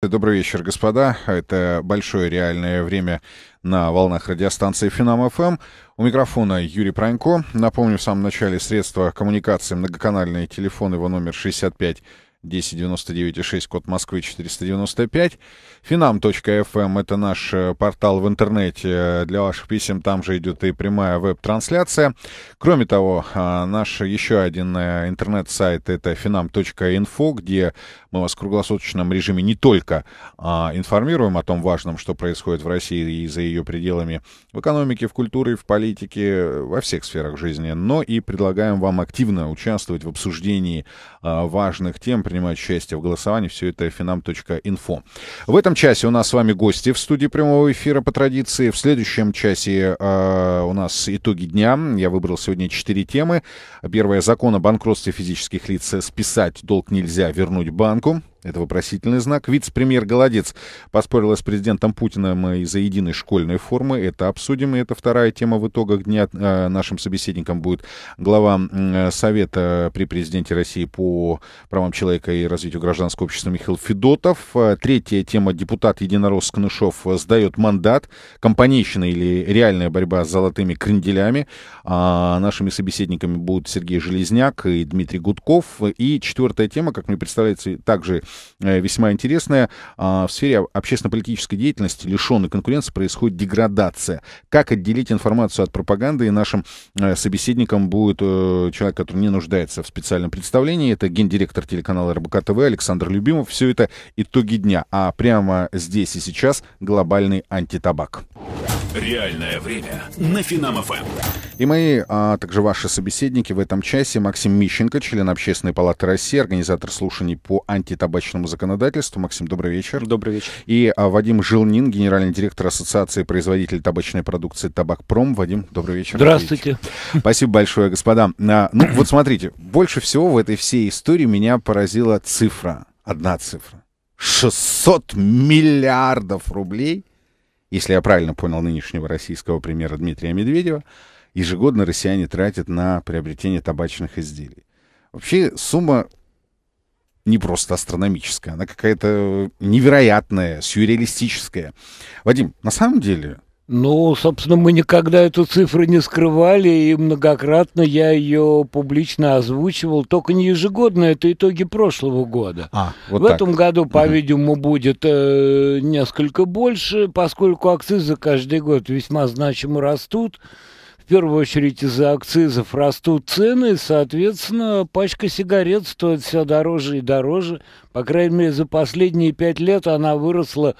Добрый вечер, господа. Это большое реальное время на волнах радиостанции Финам ФМ. У микрофона Юрий Пронько. Напомню, в самом начале средства коммуникации многоканальные телефон, его номер 65 1099,6, код Москвы 495. Finam.fm эм — это наш э, портал в интернете для ваших писем. Там же идет и прямая веб-трансляция. Кроме того, а, наш еще один э, интернет-сайт — это finam.info, где мы вас в круглосуточном режиме не только а, информируем о том важном, что происходит в России и за ее пределами в экономике, в культуре, в политике, э, во всех сферах жизни, но и предлагаем вам активно участвовать в обсуждении а, важных тем, принимать участие в голосовании. Все это finam.info. А эм в этом часе у нас с вами гости в студии прямого эфира по традиции. В следующем часе э, у нас итоги дня. Я выбрал сегодня четыре темы. первая Закон о банкротстве физических лиц списать долг нельзя вернуть банку. Это вопросительный знак. Вице-премьер Голодец поспорила с президентом Путиным э, из-за единой школьной формы. Это обсудим, и это вторая тема в итогах дня. Э, нашим собеседником будет глава э, Совета при президенте России по правам человека и развитию гражданского общества Михаил Федотов. Третья тема. Депутат Единорос Кнышов сдает мандат. Компанейщина или реальная борьба с золотыми кренделями. А нашими собеседниками будут Сергей Железняк и Дмитрий Гудков. И четвертая тема, как мне представляется, также Э, весьма интересная. А, в сфере общественно-политической деятельности, лишенной конкуренции, происходит деградация. Как отделить информацию от пропаганды? И нашим э, собеседником будет э, человек, который не нуждается в специальном представлении. Это гендиректор телеканала РБК ТВ Александр Любимов. Все это итоги дня. А прямо здесь и сейчас глобальный антитабак. Реальное время на Финам-ФМ. И мои, а также ваши собеседники в этом часе Максим Мищенко, член Общественной палаты России, организатор слушаний по антитабаку рыбачному законодательству. Максим, добрый вечер. Добрый вечер. И а, Вадим Жилнин, генеральный директор Ассоциации производителей табачной продукции «Табакпром». Вадим, добрый вечер. Здравствуйте. Спасибо большое, господа. А, ну вот смотрите, больше всего в этой всей истории меня поразила цифра, одна цифра. 600 миллиардов рублей, если я правильно понял нынешнего российского премьера Дмитрия Медведева, ежегодно россияне тратят на приобретение табачных изделий. Вообще сумма не просто астрономическая, она какая-то невероятная, сюрреалистическая. Вадим, на самом деле... Ну, собственно, мы никогда эту цифру не скрывали, и многократно я ее публично озвучивал, только не ежегодно, это итоги прошлого года. А, вот В так. этом году, по-видимому, угу. будет э, несколько больше, поскольку акцизы каждый год весьма значимо растут первую очередь из-за акцизов растут цены, соответственно, пачка сигарет стоит все дороже и дороже, по крайней мере, за последние пять лет она выросла,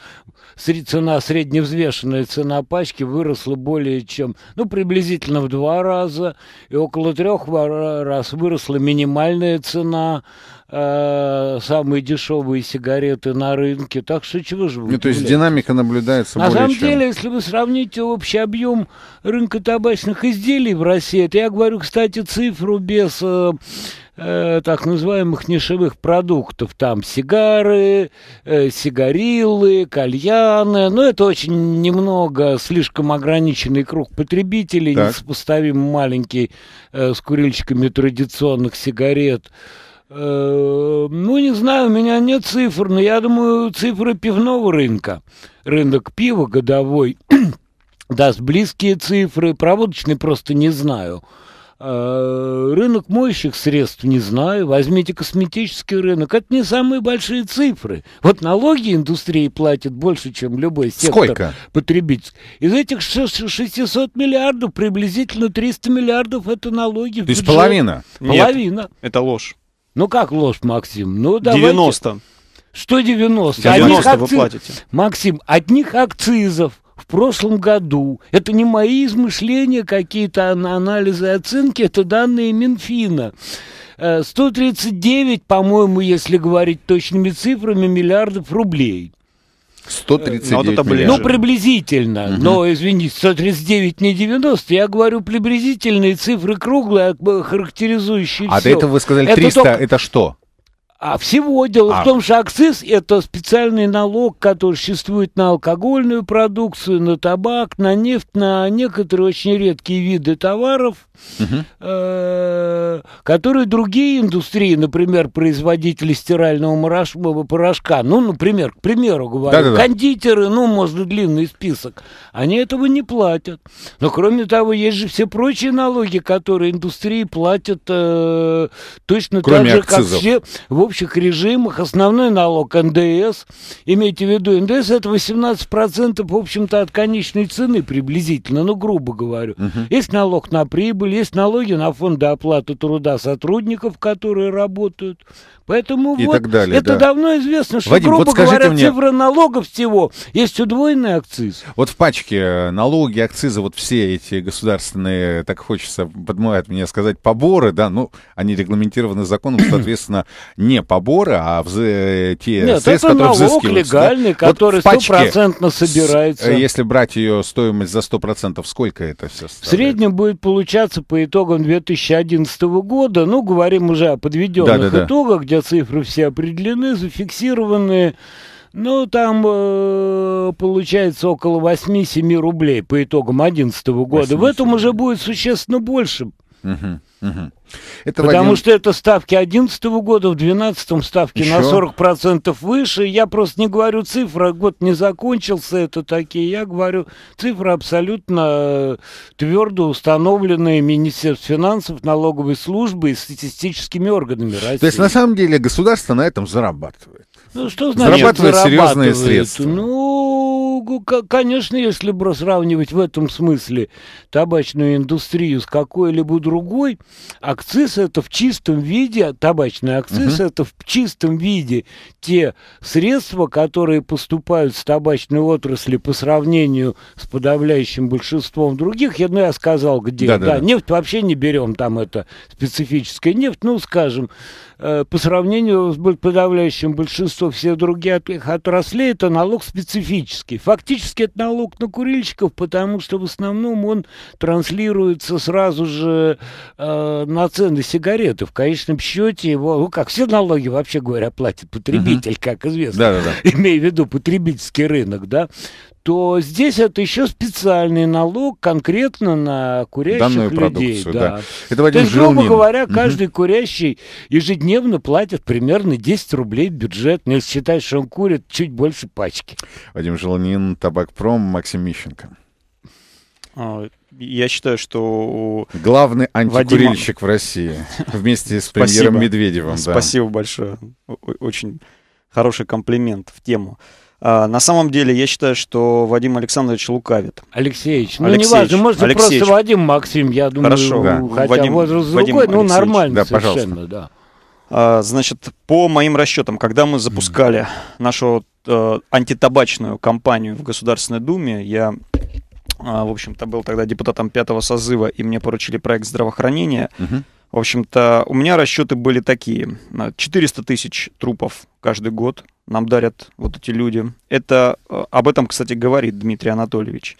цена средневзвешенная цена пачки выросла более чем, ну, приблизительно в два раза, и около трех раз выросла минимальная цена, э, самые дешевые сигареты на рынке. Так что чего же вы? Ну, то есть динамика наблюдается На более самом деле, если вы сравните общий объем рынка табачных изделий в России, это я говорю, кстати, цифру без... Э, э, так называемых нишевых продуктов. Там сигары, э, сигарилы, кальяны. Но ну, это очень немного, слишком ограниченный круг потребителей, так. несопоставимо маленький э, с курильщиками традиционных сигарет. Э, ну, не знаю, у меня нет цифр, но я думаю, цифры пивного рынка. Рынок пива годовой даст близкие цифры, проводочный просто не знаю. Э, рынок моющих средств не знаю. Возьмите косметический рынок. Это не самые большие цифры. Вот налоги индустрии платят больше, чем любой сектор Сколько? потребительский. Из этих 600 миллиардов приблизительно 300 миллиардов это налоги. То есть половина? Половина. Нет, это ложь. Ну как ложь, Максим? Ну, давайте. 90. Что 90? 90 акциз... вы платите. Максим, одних акцизов прошлом году. Это не мои измышления, какие-то анализы и оценки, это данные Минфина. 139, э, по-моему, если говорить точными цифрами, миллиардов рублей. 139 ну, вот это миллиардов. Ну, приблизительно. Угу. Но, извините, 139 не 90. Я говорю приблизительные цифры круглые, а, характеризующие А все. до этого вы сказали 300. Это, только... это что? А всего дело а. в том, что акциз – это специальный налог, который существует на алкогольную продукцию, на табак, на нефть, на некоторые очень редкие виды товаров, угу. которые другие индустрии, например, производители стирального порошка, ну, например, к примеру говорю, да -да -да. кондитеры, ну, можно длинный список, они этого не платят. Но, кроме того, есть же все прочие налоги, которые индустрии платят э, точно кроме так же, акцизов. как все общих режимах основной налог НДС, имейте в виду, НДС это 18% в общем-то от конечной цены приблизительно, ну грубо говорю. Угу. Есть налог на прибыль, есть налоги на фонды оплаты труда сотрудников, которые работают. Поэтому и вот так далее, это да. давно известно, что, Вадим, грубо вот говоря, мне... цифра налогов всего есть удвоенный акциз. Вот в пачке налоги, акцизы, вот все эти государственные, так хочется, подмывает мне сказать, поборы, да, ну, они регламентированы законом, соответственно, не не поборы, а вз... Э, те Нет, средств, это которые налог легальный, да? который стопроцентно вот собирается. Э, если брать ее стоимость за 100%, сколько это все составляет? В среднем будет получаться по итогам 2011 года, ну, говорим уже о подведенных да, да, да. итогах, где цифры все определены, зафиксированы. Ну, там э, получается около 8-7 рублей по итогам 2011 года. В этом уже будет существенно больше. Это Потому Вадим... что это ставки 2011 года, в 2012 ставки Еще? на 40% выше. Я просто не говорю цифры, год не закончился, это такие. Я говорю цифры абсолютно э, твердо установленные Министерством финансов, налоговой службы и статистическими органами России. То есть на самом деле государство на этом зарабатывает? Ну, что значит зарабатывает, зарабатывает? серьезные средства? Ну, конечно, если бы сравнивать в этом смысле табачную индустрию с какой-либо другой, акциз это в чистом виде, табачный акциз угу. это в чистом виде те средства, которые поступают с табачной отрасли по сравнению с подавляющим большинством других. Я, ну, я сказал, где. Да, да, да. нефть вообще не берем, там это специфическая нефть, ну, скажем, Э, по сравнению с подавляющим большинством всех других отраслей, это налог специфический. Фактически это налог на курильщиков, потому что в основном он транслируется сразу же э, на цены сигареты. В конечном счете его, ну как все налоги вообще говоря платит потребитель, угу. как известно, да -да -да. имея в виду потребительский рынок, да то здесь это еще специальный налог конкретно на курящих Данную людей. Да. Да. Это Вадим то есть, грубо говоря, каждый угу. курящий ежедневно платит примерно 10 рублей бюджет, но ну, если считать, что он курит, чуть больше пачки. Вадим Желнин, Табакпром, Максим Мищенко. А, я считаю, что... Главный антикурильщик Вадима... в России вместе с премьером Медведевым. Спасибо большое. Очень хороший комплимент в тему. А, на самом деле, я считаю, что Вадим Александрович лукавит. Алексеевич, ну Алексеевич, неважно, можете Алексеевич. просто Вадим Максим, я думаю, Хорошо, да. хотя Вадим, возраст Вадим другой, Вадим но нормально да, совершенно, пожалуйста. да. А, значит, по моим расчетам, когда мы запускали mm. нашу э, антитабачную кампанию в Государственной Думе, я, э, в общем-то, был тогда депутатом пятого созыва, и мне поручили проект здравоохранения. Mm-hmm. В общем-то, у меня расчеты были такие. 400 тысяч трупов каждый год – нам дарят вот эти люди. Это, э, об этом, кстати, говорит Дмитрий Анатольевич.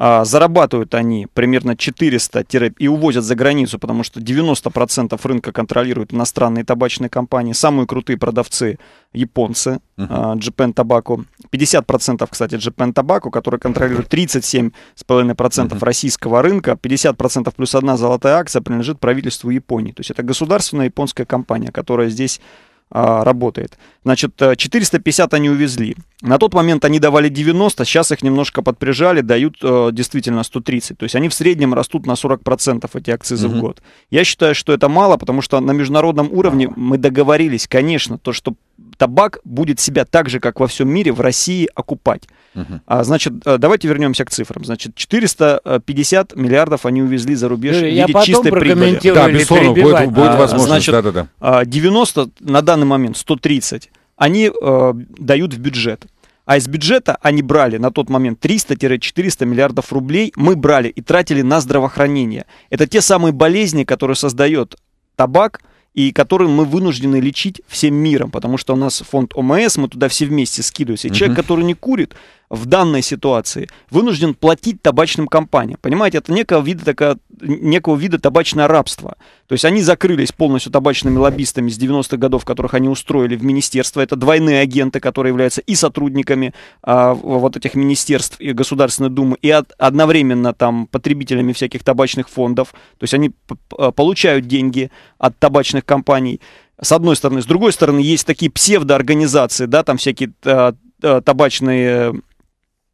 А, зарабатывают они примерно 400 и увозят за границу, потому что 90% рынка контролируют иностранные табачные компании. Самые крутые продавцы японцы, uh-huh. Japan Tobacco. 50%, кстати, Japan Tobacco, который контролирует 37,5% uh-huh. российского рынка. 50% плюс одна золотая акция принадлежит правительству Японии. То есть это государственная японская компания, которая здесь а, работает. Значит, 450 э, они увезли. На тот момент они давали 90, сейчас их немножко подпряжали, дают э, действительно 130. То есть они в среднем растут на 40% эти акцизы угу. в год. Я считаю, что это мало, потому что на международном уровне мы договорились, конечно, то, что табак будет себя так же, как во всем мире, в России окупать. Угу. А, значит, э, давайте вернемся к цифрам. Значит, 450 миллиардов они увезли за рубеж Я в виде потом чистой прибыли. Да, безусловно, перебивать. будет, будет а, возможность. Значит, да, да, да. 90 на данный момент, 130, они э, дают в бюджет. А из бюджета они брали на тот момент 300-400 миллиардов рублей. Мы брали и тратили на здравоохранение. Это те самые болезни, которые создает табак – и которым мы вынуждены лечить всем миром, потому что у нас фонд ОМС, мы туда все вместе скидываемся. Человек, который не курит, в данной ситуации вынужден платить табачным компаниям. Понимаете, это некого вида, такая, некого вида табачное рабство. То есть они закрылись полностью табачными лоббистами с 90-х годов, которых они устроили в министерство. Это двойные агенты, которые являются и сотрудниками а, вот этих министерств и Государственной Думы, и от, одновременно там потребителями всяких табачных фондов. То есть они а, получают деньги от табачных компаний. С одной стороны. С другой стороны, есть такие псевдоорганизации, да, там всякие а, а, табачные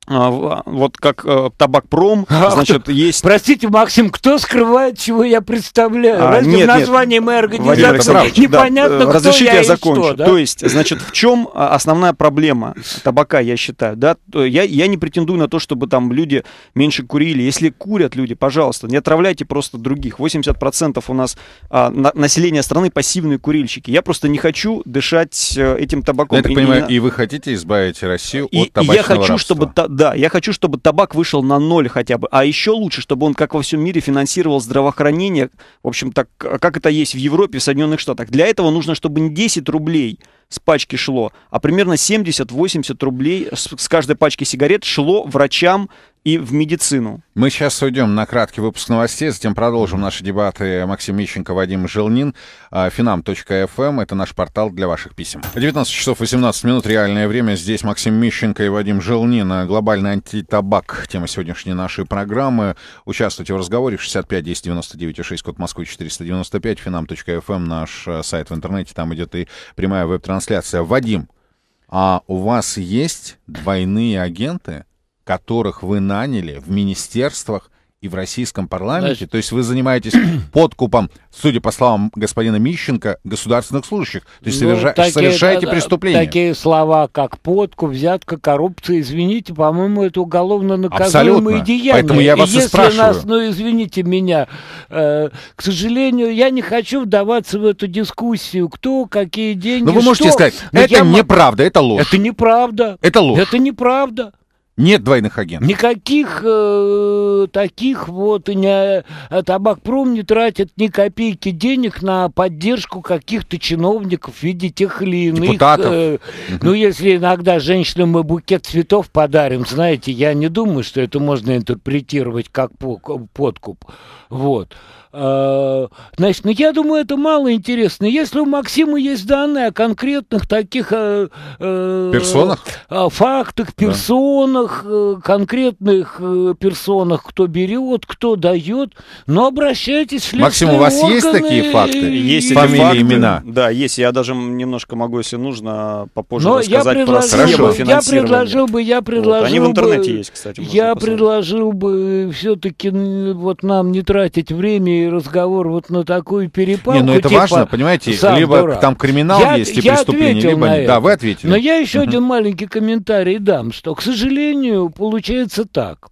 а, а, вот как э, табакпром, а, значит, есть... Простите, Максим, кто скрывает, чего я представляю? А, Разве нет, в названии моей организации непонятно, да, кто э, разрешите, я, я закончу. что, да? То есть, значит, в чем а, основная проблема табака, я считаю, да? Я, я не претендую на то, чтобы там люди меньше курили. Если курят люди, пожалуйста, не отравляйте просто других. 80% у нас а, на, населения страны пассивные курильщики. Я просто не хочу дышать э, этим табаком. Ну, я так и понимаю, не... и вы хотите избавить Россию и, от табачного и я хочу, рабства. чтобы да, я хочу, чтобы табак вышел на ноль хотя бы. А еще лучше, чтобы он, как во всем мире, финансировал здравоохранение, в общем, так, а как это есть в Европе, в Соединенных Штатах. Для этого нужно, чтобы не 10 рублей с пачки шло, а примерно 70-80 рублей с, с каждой пачки сигарет шло врачам, и в медицину. Мы сейчас уйдем на краткий выпуск новостей, затем продолжим наши дебаты. Максим Мищенко, Вадим Желнин, finam.fm. А, эм это наш портал для ваших писем. 19 часов 18 минут, реальное время. Здесь Максим Мищенко и Вадим Желнин. Глобальный антитабак. Тема сегодняшней нашей программы. Участвуйте в разговоре 65 10 99 6, код Москвы 495, finam.fm, эм наш э, сайт в интернете. Там идет и прямая веб-трансляция. Вадим, а у вас есть двойные агенты? которых вы наняли в министерствах и в российском парламенте. Значит, то есть вы занимаетесь подкупом, судя по словам господина Мищенко, государственных служащих. То есть ну, соверша... такие, совершаете преступление. Такие слова, как подкуп, взятка, коррупция, извините, по-моему, это уголовно наказуемые Абсолютно. деяния. Поэтому я вас Если и спрашиваю. Нас, ну, извините меня, э, к сожалению, я не хочу вдаваться в эту дискуссию, кто, какие деньги, Но ну, вы можете что. сказать, Но это я... неправда, это ложь. Это неправда. Это ложь. Это неправда. Нет двойных агентов. Никаких э, таких вот не, э, табакпром не тратит ни копейки денег на поддержку каких-то чиновников в виде тех или иных. Депутатов. Э, Ну, если иногда женщинам мы букет цветов подарим, знаете, я не думаю, что это можно интерпретировать как э, подкуп. Вот. Э, значит, ну я думаю, это мало интересно. Если у Максима есть данные о конкретных таких э, э, персонах, фактах, персонах, да. конкретных персонах, кто берет, кто дает, но обращайтесь в Максим, у вас есть такие факты? Есть фамилии, факты, имена? Да, есть. Я даже немножко могу, если нужно, попозже но рассказать я про схему Я предложил бы, я предложил вот. Они бы, в интернете есть, кстати. Я посмотреть. предложил бы все-таки вот нам не тратить время разговор вот на такую перепалку. Не, ну это типа, важно, понимаете, либо дурак. там криминал я, есть и я преступление, либо нет. Да, вы ответили. Но я еще один маленький комментарий дам, что, к сожалению, получается так,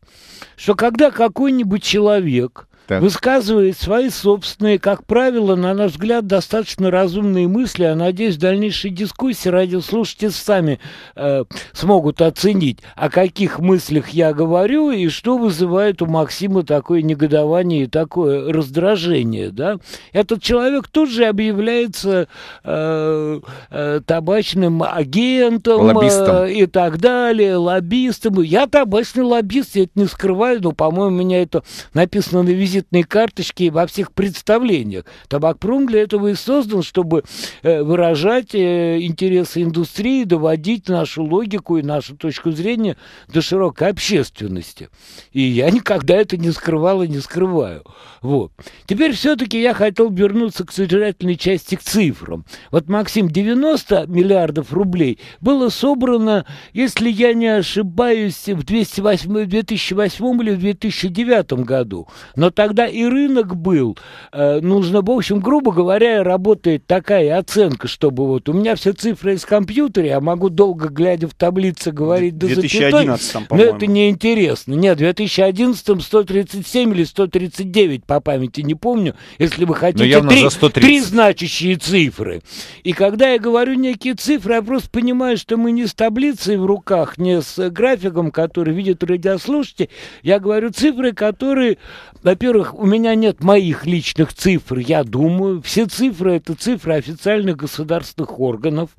что когда какой-нибудь человек так. высказывает свои собственные, как правило, на наш взгляд, достаточно разумные мысли, а надеюсь, в дальнейшей дискуссии радиослушатели сами э, смогут оценить, о каких мыслях я говорю и что вызывает у Максима такое негодование и такое раздражение. Да? Этот человек тут же объявляется э, э, табачным агентом Э, и так далее, лоббистом. Я табачный лоббист, я это не скрываю, но, по-моему, у меня это написано на визитке визитной карточки во всех представлениях. Табакпром для этого и создан, чтобы э, выражать э, интересы индустрии, доводить нашу логику и нашу точку зрения до широкой общественности. И я никогда это не скрывал и не скрываю. Вот. Теперь все-таки я хотел вернуться к содержательной части, к цифрам. Вот, Максим, 90 миллиардов рублей было собрано, если я не ошибаюсь, в 208, 2008 или в 2009 году. Но тогда и рынок был. Э, нужно, в общем, грубо говоря, работает такая оценка, чтобы вот у меня все цифры из компьютера, я могу долго глядя в таблице говорить до 2011, запятой, но это неинтересно. Нет, в 2011 137 или 139 по памяти, не помню, если вы хотите, ну, три, три значащие цифры. И когда я говорю некие цифры, я просто понимаю, что мы не с таблицей в руках, не с графиком, который видит радиослушатели, я говорю цифры, которые во-первых, у меня нет моих личных цифр, я думаю. Все цифры – это цифры официальных государственных органов.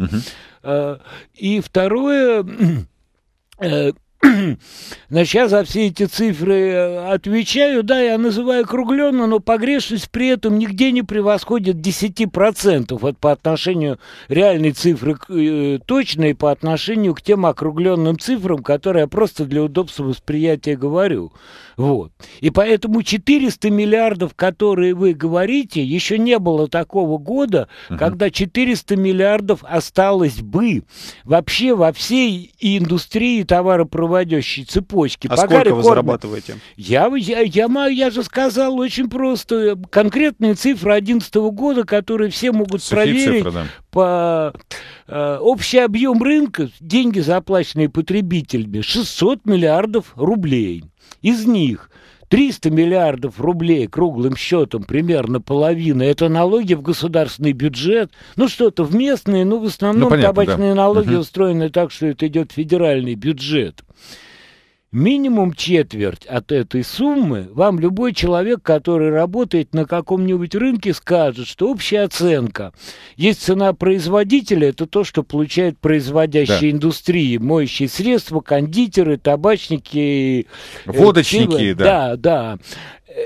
Э, и второе, э, Значит, сейчас за все эти цифры э, отвечаю, да, я называю округленно, но погрешность при этом нигде не превосходит 10%. от по отношению реальной цифры точной по отношению к тем округленным цифрам, которые я просто для удобства восприятия говорю. Вот. И поэтому 400 миллиардов, которые вы говорите, еще не было такого года, угу. когда 400 миллиардов осталось бы вообще во всей индустрии товаропроводящей цепочки. А Пока сколько реформа... вы зарабатываете? Я, я, я, я же сказал очень просто. Э, конкретные цифры 2011 года, которые все могут Сухие проверить. Цифры, да. по, э, общий объем рынка, деньги, заплаченные потребителями, 600 миллиардов рублей. Из них 300 миллиардов рублей, круглым счетом, примерно половина, это налоги в государственный бюджет, ну что-то в местные, ну в основном ну, понятно, табачные да. налоги угу. устроены так, что это идет в федеральный бюджет. Минимум четверть от этой суммы вам любой человек, который работает на каком-нибудь рынке, скажет, что общая оценка. Есть цена производителя, это то, что получает производящие да. индустрии, моющие средства, кондитеры, табачники. Э, Водочники, э, да. Да, да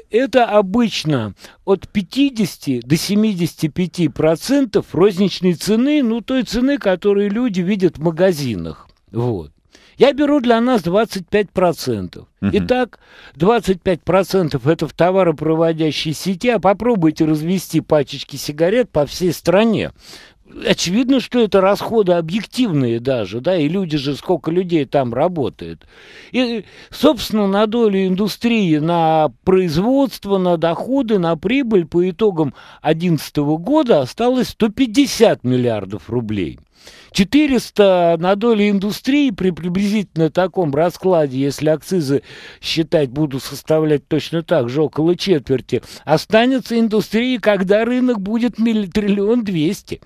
это обычно от 50 до 75 процентов розничной цены, ну той цены, которую люди видят в магазинах. Вот. Я беру для нас 25%. Угу. Итак, 25% это в товаропроводящей сети, а попробуйте развести пачечки сигарет по всей стране. Очевидно, что это расходы объективные даже, да, и люди же, сколько людей там работает. И, собственно, на долю индустрии, на производство, на доходы, на прибыль по итогам 2011 года осталось 150 миллиардов рублей. 400 на долю индустрии при приблизительно таком раскладе, если акцизы считать будут составлять точно так же, около четверти, останется индустрии, когда рынок будет милли, триллион двести.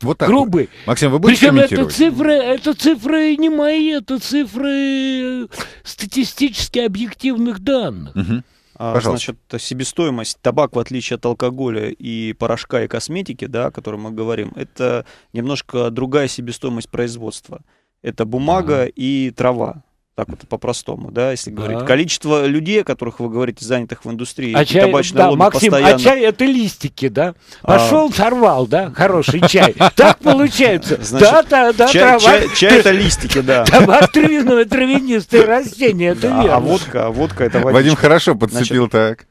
Вот так. Грубый. Максим, вы будете Причем это цифры, это цифры не мои, это цифры статистически объективных данных. Угу. А, Пожалуйста. Значит, себестоимость табак, в отличие от алкоголя и порошка и косметики, да, о котором мы говорим, это немножко другая себестоимость производства. Это бумага mm-hmm. и трава. Так вот по-простому, да, если да. говорить. Количество людей, о которых вы говорите, занятых в индустрии, а чай, табачное да, лобби Максим, а постоянно... а чай это листики, да? А. Пошел, а... сорвал, да, хороший чай. Так получается. Да, да, да, трава. Чай это листики, да. Табак травянистое растение, это а, верно. А водка, водка это водичка. Вадим хорошо подцепил так.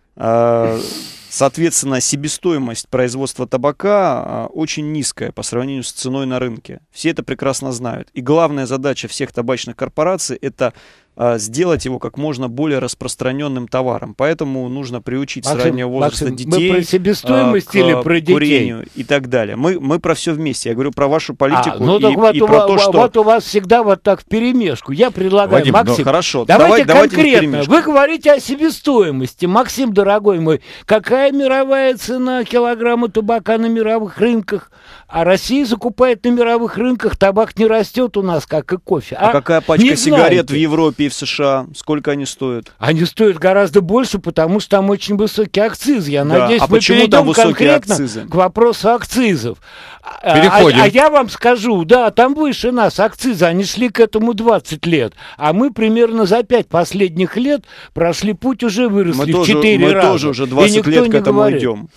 Соответственно, себестоимость производства табака а, очень низкая по сравнению с ценой на рынке. Все это прекрасно знают. И главная задача всех табачных корпораций – это а, сделать его как можно более распространенным товаром. Поэтому нужно приучить Максим, с раннего возраста Максим, детей мы про себестоимость а, к или про детей? курению и так далее. Мы, мы про все вместе. Я говорю про вашу политику а, ну, и, вот и про то, что... Вот у вас всегда вот так в перемешку. Я предлагаю, Вадим, ну Максим, ну, хорошо, давайте, давайте конкретно. Вы говорите о себестоимости. Максим, дорогой мой, какая мировая цена килограмма табака на мировых рынках? А Россия закупает на мировых рынках, табак не растет у нас, как и кофе. А, а какая пачка сигарет в Европе и в США? Сколько они стоят? Они стоят гораздо больше, потому что там очень высокие акцизы. Я да. надеюсь, а мы почему перейдем конкретно акцизы? к вопросу акцизов. А, а, Переходим. А, а я вам скажу, да, там выше нас акцизы, они шли к этому 20 лет, а мы примерно за 5 последних лет прошли путь, уже выросли мы в тоже, мы раза. Мы тоже уже 20 лет к этому говорит. идем.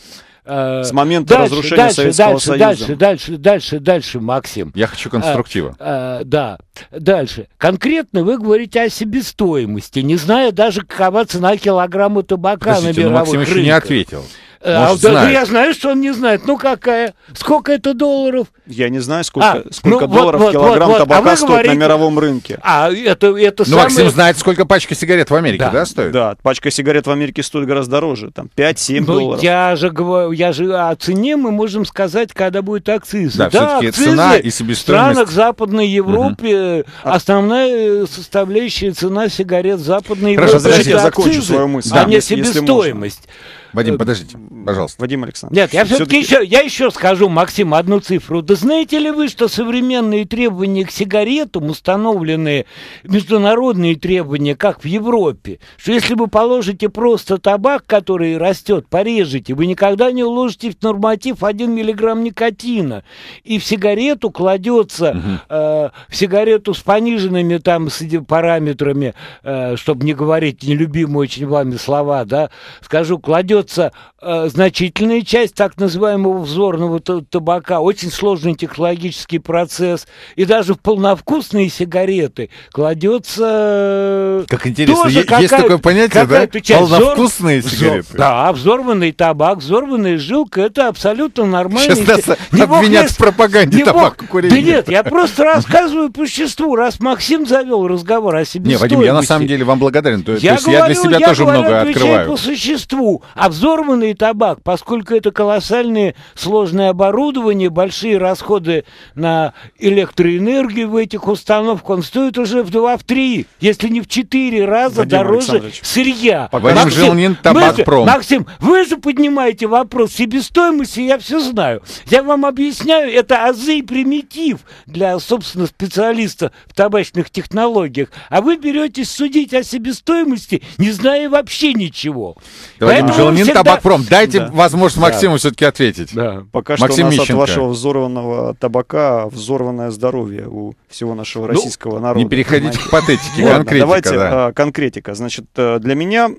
Э, С момента дальше, разрушения дальше, Советского дальше, Союза. Дальше, дальше, дальше, дальше, Максим. Я хочу конструктива. Э, э, да. Дальше. Конкретно вы говорите о себестоимости, не зная даже, какова цена килограмма табака Подождите, на мировых ну, Максим еще не ответил. Э, Может, а, да, я знаю, что он не знает. Ну какая? Сколько это долларов? Я не знаю, сколько, а, сколько ну, долларов вот, килограмм вот, вот. А табака а стоит говорите, на мировом рынке. А это, это ну, самое... Максим знает, сколько пачка сигарет в Америке, да, да стоит? Да, пачка сигарет в Америке стоит гораздо дороже, там 5-7 ну, долларов. Я же говорю, я же о цене мы можем сказать, когда будет акциз. Да, да акцизы цена и себестоимость. В странах Западной Европы угу. основная э, составляющая цена сигарет Западной Хорошо, Европы. Хорошо, подождите, я закончу свою мысль. А да. А не себестоимость. Можно. Вадим, э, подождите, пожалуйста. Вадим Александрович. Нет, я все-таки еще, я еще скажу, Максим, одну цифру. Да знаете ли вы, что современные требования к сигаретам, установленные международные требования, как в Европе, что если вы положите просто табак, который растет, порежете, вы никогда не уложите в норматив 1 миллиграмм никотина. И в сигарету кладется, угу. э, в сигарету с пониженными там с параметрами, э, чтобы не говорить нелюбимые очень вами слова, да, скажу, кладется берется э, значительная часть так называемого взорного табака, очень сложный технологический процесс, и даже в полновкусные сигареты кладется... Э, как интересно, тоже есть такое понятие, да? Часть. Полновкусные взор... сигареты? Взор... Да, взорванный табак, взорванная жилка, это абсолютно нормально. Сейчас нас не обвинят мог... в пропаганде не табак мог... курения. Да нет, я просто рассказываю по существу, раз Максим завел разговор о себе. Не, Вадим, я на самом деле вам благодарен, то, я то есть говорю, я для себя я тоже говорю, много открываю. по существу, а взорванный табак, поскольку это колоссальные сложные оборудования, большие расходы на электроэнергию в этих установках, он стоит уже в 2-3, если не в 4 раза Вадим дороже сырья. Поговорим, Максим, Жилнин, табак пром. Максим, вы же поднимаете вопрос себестоимости, я все знаю. Я вам объясняю, это азы и примитив для, собственно, специалиста в табачных технологиях. А вы беретесь судить о себестоимости, не зная вообще ничего. Давайте Поэтому Минтабакпром. Дайте возможность Максиму все-таки ответить. Пока что у нас от вашего взорванного табака взорванное здоровье у всего нашего ну, российского народа. Не переходите к патетике, конкретика. Давайте а, конкретика. Значит, э, для меня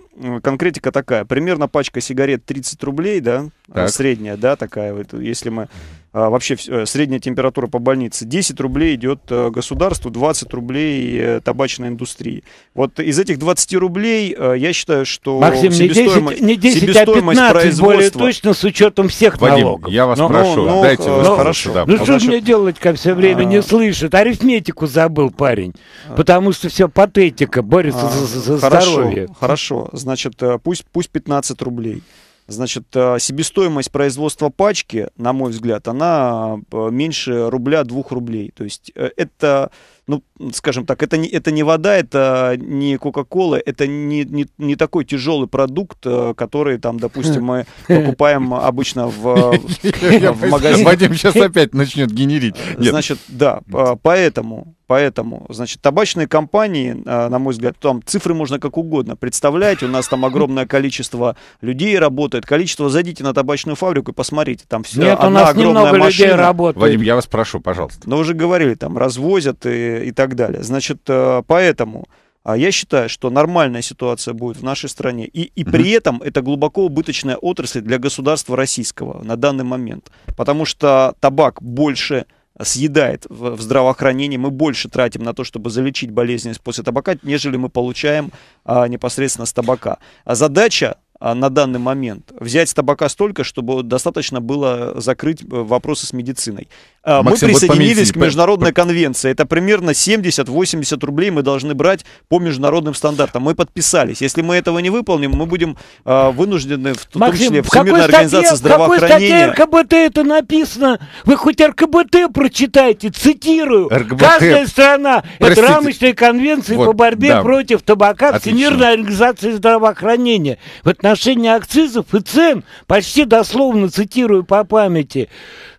конкретика такая. Примерно пачка сигарет 30 рублей, да, средняя, да, такая. Если мы а, вообще э, средняя температура по больнице. 10 рублей идет э, государству, 20 рублей э, табачной индустрии. Вот из этих 20 рублей я считаю, что Максим, себестоимость, не 10, не 10 а 15 производства... более точно с учетом всех Вадим, налогов. я вас но, ну, прошу, но, ну, дайте но, ну, но хорошо. Да, ну что насчет... мне делать, как все время а... не слышит? Арифметику забыл парень, а... потому что все патетика, борется а... за, за хорошо, здоровье. Хорошо, значит, пусть, пусть 15 рублей. Значит, э, себестоимость производства пачки, на мой взгляд, она э, меньше рубля, двух рублей. То есть э, это ну, скажем так, это не, это не вода, это не Кока-Кола, это не, не, не такой тяжелый продукт, э, который, там, допустим, мы покупаем обычно в, в магазине. Вадим сейчас опять начнет генерить. Значит, да, поэтому Поэтому, значит, табачные компании, э, на мой взгляд, там цифры можно как угодно представлять. У нас там огромное количество людей работает. Количество зайдите на табачную фабрику и посмотрите, там все. Нет, у нас немного машина. людей работает. Вадим, я вас прошу, пожалуйста. Но ну, уже говорили, там развозят и и так далее. Значит, э, поэтому а, я считаю, что нормальная ситуация будет в нашей стране. И, и при этом это глубоко убыточная отрасль для государства российского на данный момент. Потому что табак больше съедает в, здравоохранении, мы больше тратим на то, чтобы залечить болезни после табака, нежели мы получаем а, непосредственно с табака. А задача а, на данный момент. Взять с табака столько, чтобы достаточно было закрыть э, вопросы с медициной. А, Максим, мы присоединились вот к международной конвенции. Это примерно 70-80 рублей мы должны брать по международным стандартам. Мы подписались. Если мы этого не выполним, мы будем а, вынуждены в том Максим, числе в Всемирной организации здравоохранения. В какой РКБТ это написано? Вы хоть РКБТ прочитайте, цитирую. РКБТ. Каждая страна Простите. это рамочная конвенция вот, по борьбе да. против табака Всемирной организации здравоохранения. Вот на отношении акцизов и цен, почти дословно цитирую по памяти,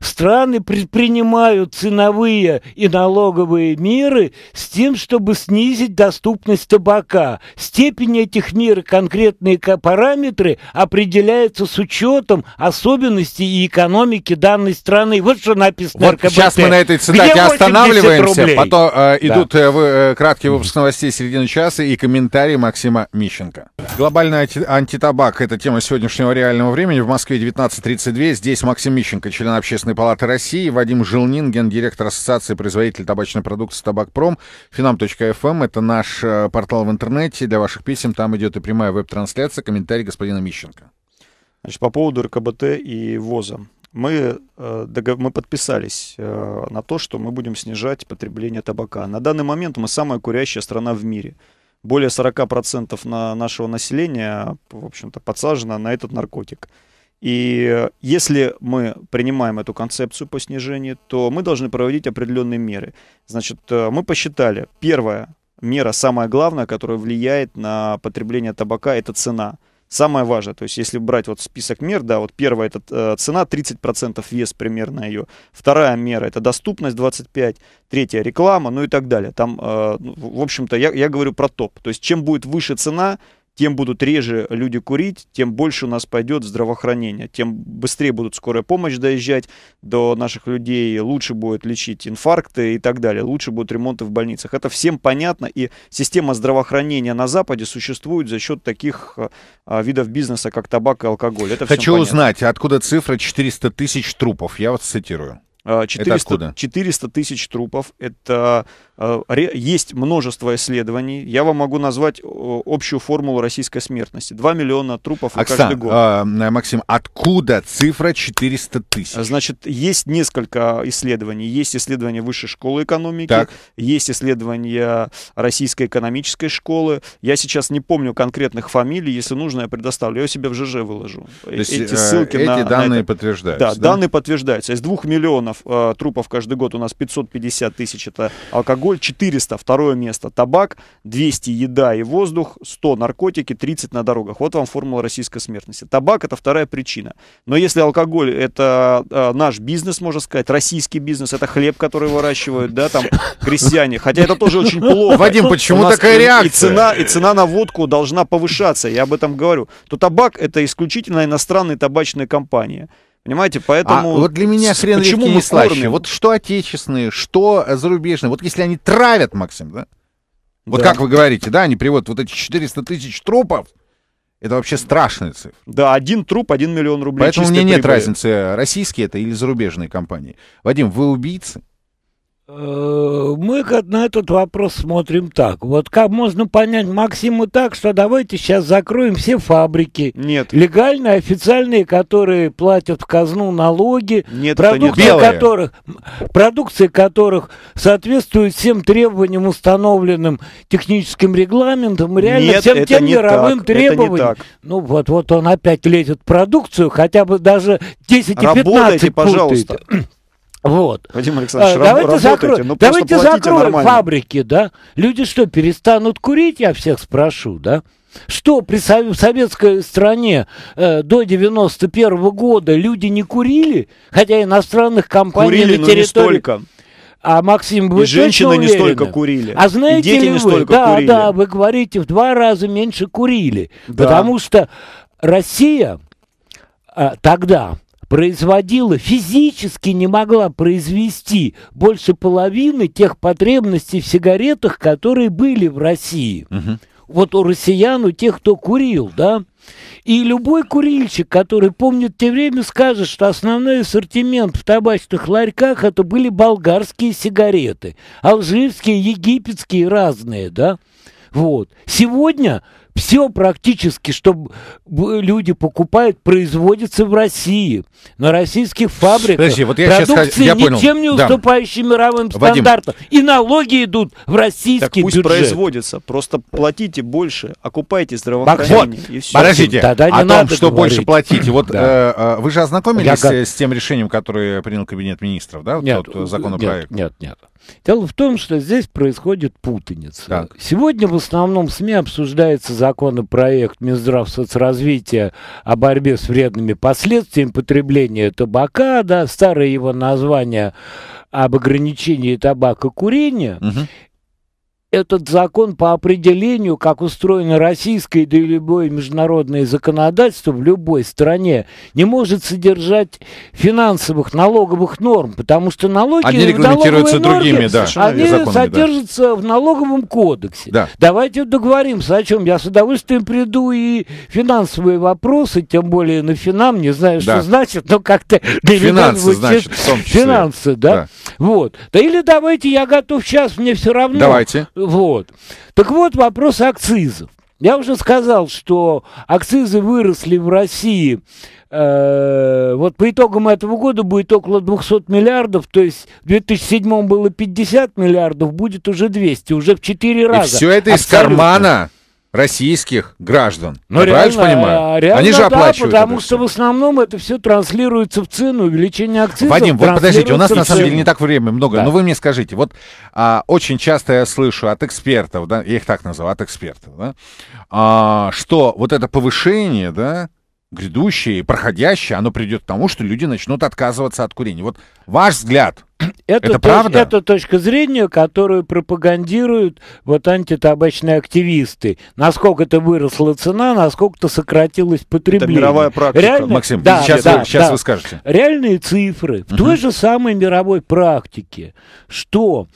страны предпринимают ценовые и налоговые меры с тем, чтобы снизить доступность табака. Степень этих мер и конкретные параметры определяются с учетом особенностей и экономики данной страны. Вот что написано вот РКБТ. Сейчас мы на этой цитате Где останавливаемся, потом э, идут да. Э, э, краткий выпуск новостей середины часа и комментарии Максима Мищенко. Глобальная анти антитабак табак. Это тема сегодняшнего реального времени. В Москве 19.32. Здесь Максим Мищенко, член Общественной палаты России, Вадим Жилнин, гендиректор Ассоциации производителей табачной продукции «Табакпром», финам.фм. Эм это наш э, портал в интернете для ваших писем. Там идет и прямая веб-трансляция, комментарий господина Мищенко. Значит, по поводу РКБТ и ВОЗа. Мы, э, мы подписались э, на то, что мы будем снижать потребление табака. На данный момент мы самая курящая страна в мире – более 40% на нашего населения, в общем-то, подсажено на этот наркотик. И если мы принимаем эту концепцию по снижению, то мы должны проводить определенные меры. Значит, э, мы посчитали, первая мера, самая главная, которая влияет на потребление табака, это цена – самое важное. То есть если брать вот список мер, да, вот первая это э, цена, 30% вес примерно ее. Вторая мера это доступность 25, третья реклама, ну и так далее. Там, э, ну, в общем-то, я, я говорю про топ. То есть чем будет выше цена, тем будут реже люди курить, тем больше у нас пойдет здравоохранение, тем быстрее будут скорая помощь доезжать до наших людей, лучше будет лечить инфаркты и так далее, лучше будут ремонты в больницах. Это всем понятно, и система здравоохранения на Западе существует за счет таких а, видов бизнеса, как табак и алкоголь. Это Хочу узнать, откуда цифра 400 тысяч трупов? Я вот цитирую. 400, а, это откуда? 400 тысяч трупов. Это Э, есть множество исследований. Я вам могу назвать общую формулу российской смертности. 2 миллиона трупов Оксан, каждый год. Э, Максим, откуда цифра 400 тысяч? Значит, есть несколько исследований. Есть исследования Высшей школы экономики, так. есть исследования Российской экономической школы. Я сейчас не помню конкретных фамилий. Если нужно, я предоставлю. Я себе в ЖЖ выложу. То есть, эти э, ссылки эти на, данные на это... подтверждаются. Да, да, данные подтверждаются. Из 2 миллионов э, трупов каждый год у нас 550 тысяч это алкоголь алкоголь 400, второе место, табак 200, еда и воздух 100, наркотики 30 на дорогах. Вот вам формула российской смертности. Табак это вторая причина. Но если алкоголь это э, наш бизнес, можно сказать, российский бизнес, это хлеб, который выращивают, да, там крестьяне. Хотя это тоже очень плохо. Вадим, почему такая реакция? И цена, и цена на водку должна повышаться, я об этом говорю. То табак это исключительно иностранные табачные компании. Понимаете, поэтому... А, вот для меня хрен Почему мы слаще? Вот что отечественные, что э, зарубежные. Вот если они травят, Максим, да? Вот да. как вы говорите, да, они приводят вот эти 400 тысяч трупов, это вообще страшная цифра. Да, один труп, один миллион рублей. Поэтому мне нет разницы, э, российские это или зарубежные компании. Вадим, вы убийцы? Э, мы на этот вопрос смотрим так. Вот как можно понять Максиму так, что давайте сейчас закроем все фабрики. Нет. Легальные, официальные, которые платят в казну налоги. Нет, продукции это не которых, Продукции которых соответствуют всем требованиям, установленным техническим регламентом, реально Нет, всем тем не мировым так. требованиям. Это не так. Ну вот, вот он опять лезет в продукцию, хотя бы даже 10 Работайте, и 15 пожалуйста. Путает. Вот. Вадим Александрович, а, давайте закроем, ну, давайте закроем нормально. фабрики, да? Люди что, перестанут курить, я всех спрошу, да? Что при советской стране э, до 91 -го года люди не курили, хотя иностранных компаний курили, на территории... курили, но не столько. А Максим, вы и женщины не столько курили. А знаете дети ли вы, не да, курили. да, вы говорите, в два раза меньше курили, да. потому что Россия а, тогда производила, физически не могла произвести больше половины тех потребностей в сигаретах, которые были в России. Угу. Вот у россиян, у тех, кто курил, да? И любой курильщик, который помнит те время, скажет, что основной ассортимент в табачных ларьках это были болгарские сигареты, алжирские, египетские, разные, да? Вот. Сегодня все практически, что люди покупают, производится в России, на российских фабриках. Подожди, вот я Продукции сейчас я понял. ничем не да. уступающей мировым Вадим. стандартам. И налоги идут в российский так пусть бюджет. производится, просто платите больше, окупайте здравоохранение. Вот. И все. Подождите, Тогда не о том, что говорить. больше платите. Вот да. Э, э, вы же ознакомились я... Э, с тем решением, которое принял Кабинет министров, да? Нет, тот э, законопроект? Нет, нет, нет. Дело в том, что здесь происходит путаница. Так. Сегодня в основном в СМИ обсуждается законопроект Минздрав соцразвития о борьбе с вредными последствиями потребления табака, да, старое его название об ограничении табакокурения. Угу этот закон по определению, как устроено российское, да и любое международное законодательство в любой стране, не может содержать финансовых налоговых норм, потому что налоги... Они регламентируются норме, другими, да. Они законами, содержатся да. в налоговом кодексе. Да. Давайте договоримся о чем. Я с удовольствием приду и финансовые вопросы, тем более на финам, не знаю, да. что значит, но как-то... Финансы, значит, в том числе. Финансы, да? да. Вот. Да или давайте я готов сейчас, мне все равно... Давайте вот. Так вот вопрос акцизов. Я уже сказал, что акцизы выросли в России. Э, вот по итогам этого года будет около 200 миллиардов, то есть в 2007 было 50 миллиардов, будет уже 200, уже в 4 раза. И все это из кармана? российских граждан. Ну, но Я реально, правильно понимаю? А, реально, Они же оплачивают. потому что в основном это все транслируется в цену, увеличение акцизов. Вадим, вот подождите, у нас на самом деле не так время много, да. но вы мне скажите, вот а, очень часто я слышу от экспертов, да, я их так называю, от экспертов, да, а, что вот это повышение, да, грядущее и проходящее, оно придет к тому, что люди начнут отказываться от курения. Вот ваш взгляд, это, это правда? Это точка зрения, которую пропагандируют вот антитабачные активисты. насколько это выросла цена, насколько это сократилось потребление. Это мировая практика, Реально... Максим. Да, сейчас да, вы, сейчас да. вы скажете. Реальные цифры в угу. той же самой мировой практике, что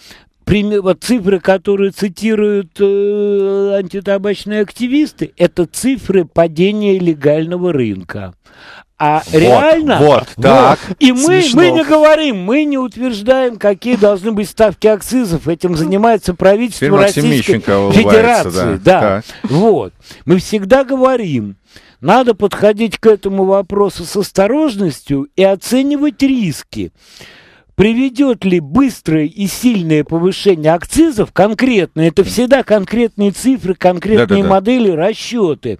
вот цифры, которые цитируют э, антитабачные активисты, это цифры падения легального рынка. А вот, реально, вот, вот, ну, так, и мы, мы не говорим, мы не утверждаем, какие должны быть ставки акцизов. Этим занимается правительство Теперь Российской Мищенко Федерации. Да. Да. Вот. Мы всегда говорим, надо подходить к этому вопросу с осторожностью и оценивать риски приведет ли быстрое и сильное повышение акцизов, конкретно, это всегда конкретные цифры, конкретные Да-да-да. модели, расчеты,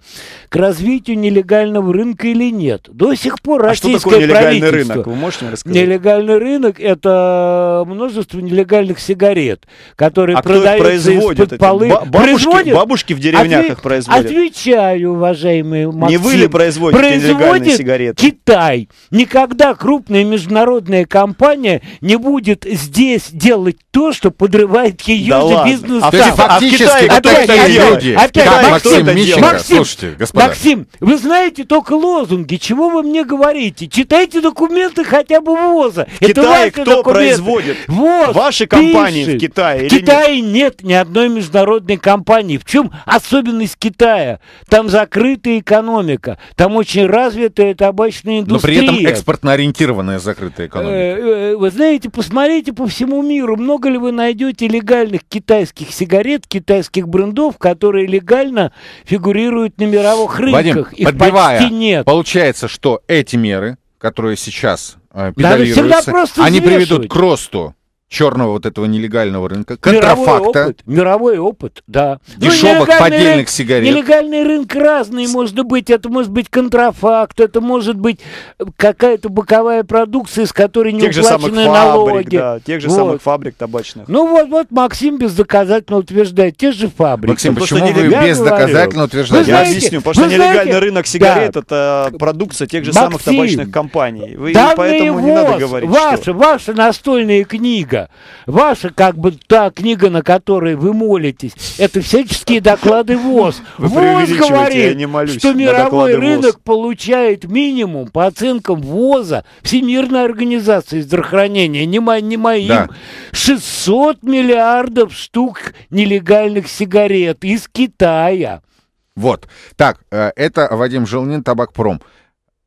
к развитию нелегального рынка или нет. До сих пор а российское что такое нелегальный рынок? Вы можете мне рассказать? Нелегальный рынок – это множество нелегальных сигарет, которые а продаются из-под полы. бабушки, производят? бабушки в деревнях Отве- их производят. Отвечаю, уважаемые Максим. Не вы ли производите производит нелегальные сигареты? Китай. Никогда крупная международная компания не будет здесь делать то, что подрывает ее да же ладно. бизнес. А, да. есть, фактически, а, кто это люди? опять, как Максим, Максим, Максим, слушайте, господа. Максим, вы знаете только лозунги, чего вы мне говорите? Читайте документы хотя бы ВОЗа. В Это Китае кто документы. производит? ВОЗ Ваши компании пишет. в Китае В Китае нет? нет ни одной международной компании. В чем особенность Китая? Там закрытая экономика, там очень развитая табачная индустрия. Но при этом экспортно ориентированная закрытая экономика. Э, э, знаете, посмотрите по всему миру, много ли вы найдете легальных китайских сигарет, китайских брендов, которые легально фигурируют на мировых рынках. Вадим, Их подбивая, почти нет. получается, что эти меры, которые сейчас э, педалируются, они приведут к росту черного вот этого нелегального рынка, контрафакта. Мировой опыт, мировой опыт да. Дешевых ну, поддельных рынок, сигарет. Нелегальный рынок разный может быть. Это может быть контрафакт, это может быть какая-то боковая продукция, с которой не тех уплачены налоги. Фабрик, да, тех же вот. самых фабрик табачных. Ну вот, вот Максим бездоказательно утверждает, те же фабрики. Максим, ну, почему вы бездоказательно утверждаете? Я объясню, потому что знаете, рынок сигарет да. это продукция тех же Максим, самых табачных компаний. Вы, поэтому не надо говорить, ваша, что... ваша настольная книга книга, ваша как бы та книга, на которой вы молитесь, это всяческие доклады ВОЗ. Вы ВОЗ говорит, что мировой рынок ВОЗ. получает минимум по оценкам ВОЗа, Всемирной организации здравоохранения, не, мо, не моим, да. 600 миллиардов штук нелегальных сигарет из Китая. Вот. Так, э, это Вадим Желнин, Табакпром.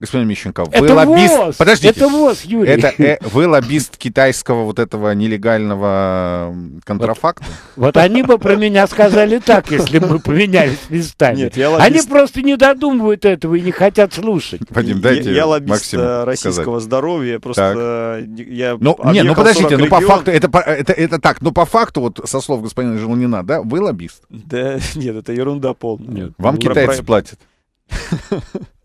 Господин Мищенко, вы это лоббист... ВОЗ, Подождите. Это ВОЗ, Юрий. Это, э, вы лоббист китайского вот этого нелегального контрафакта? Вот, вот они бы про меня сказали так, если бы мы поменялись местами. Нет, я лоббист... Они просто не додумывают этого и не хотят слушать. Вадим, дайте Я, э, я лоббист Максим российского сказать. здоровья. Просто так. Э, я ну, не, ну подождите, ну по факту, это, это, это так, ну по факту, вот со слов господина Желнина, да, вы лоббист? Да, нет, это ерунда полная. Нет, Вам китайцы про... платят.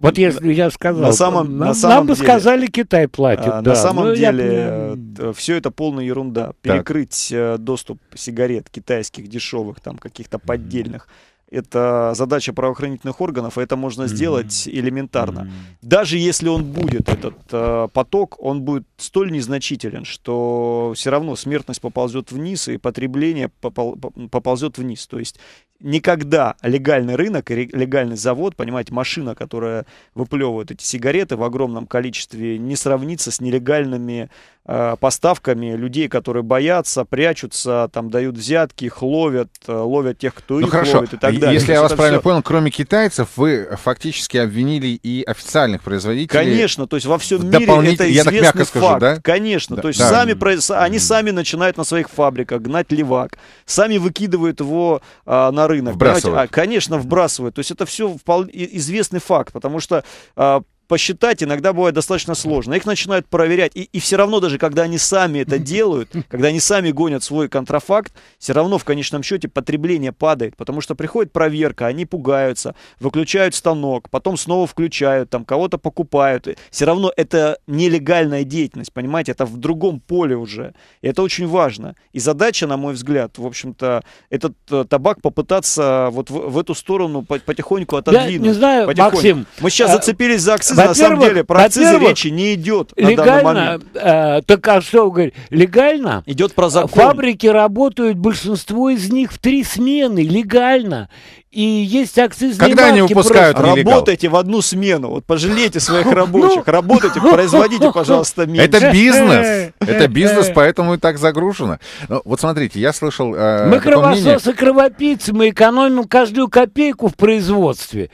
Вот если я сказал, на самом, нам, на самом нам бы деле, сказали, Китай платит. А, да, на самом ну, деле я... Э, все это полная ерунда. Перекрыть так. Э, доступ сигарет китайских дешевых, там каких-то поддельных. Это задача правоохранительных органов, и это можно сделать mm-hmm. элементарно. Mm-hmm. Даже если он будет, этот э, поток, он будет столь незначителен, что все равно смертность поползет вниз, и потребление попол- поползет вниз. То есть никогда легальный рынок, легальный завод, понимаете, машина, которая выплевывает эти сигареты в огромном количестве, не сравнится с нелегальными Э, поставками людей, которые боятся, прячутся, там дают взятки, их ловят, э, ловят тех, кто ну, их хорошо. ловит и так далее. Если я вас правильно все... понял, кроме китайцев, вы фактически обвинили и официальных производителей. Конечно, то есть во всем мире дополнитель... это известный я так мягко факт. Скажу, да? Конечно, да, то есть да. сами, да. они сами начинают на своих фабриках гнать левак, сами выкидывают его а, на рынок. А, вбрасывают. А, конечно, вбрасывают. То есть это все вполне известный факт, потому что а, посчитать иногда бывает достаточно сложно. Их начинают проверять. И, и все равно даже, когда они сами это делают, когда они сами гонят свой контрафакт, все равно в конечном счете потребление падает. Потому что приходит проверка, они пугаются, выключают станок, потом снова включают, там кого-то покупают. и Все равно это нелегальная деятельность, понимаете? Это в другом поле уже. И это очень важно. И задача, на мой взгляд, в общем-то, этот э, табак попытаться вот в, в эту сторону потихоньку отодвинуть. Я не знаю, потихоньку. Максим. Мы сейчас а... Э, зацепились за акциз, на самом деле про акцизы речи не идет на легально, э, так а что вы говорите, легально? Идет про закон. Фабрики работают, большинство из них в три смены, легально. И есть акцизные Когда марки они выпускают просто... Работайте в одну смену, вот пожалейте своих ну, рабочих, ну, работайте, ну, производите, пожалуйста, меньше. Это э, бизнес, э, это э. бизнес, поэтому и так загружено. вот смотрите, я слышал... мы кровососы, кровопийцы, мы экономим каждую копейку в производстве.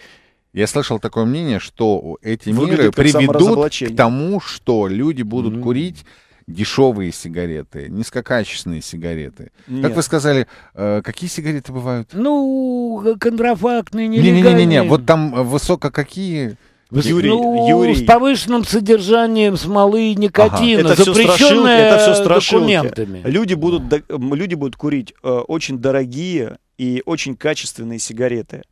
Я слышал такое мнение, что эти меры приведут к тому, что люди будут mm-hmm. курить дешевые сигареты, низкокачественные сигареты. Нет. Как вы сказали, э, какие сигареты бывают? Ну, э, контрафактные, нелегальные. Не-не-не, вот там э, высоко какие... Юрий, ну, Юрий. с повышенным содержанием смолы и никотина, ага. это запрещенное все это все документами. Люди будут, э, люди будут курить э, очень дорогие и очень качественные сигареты.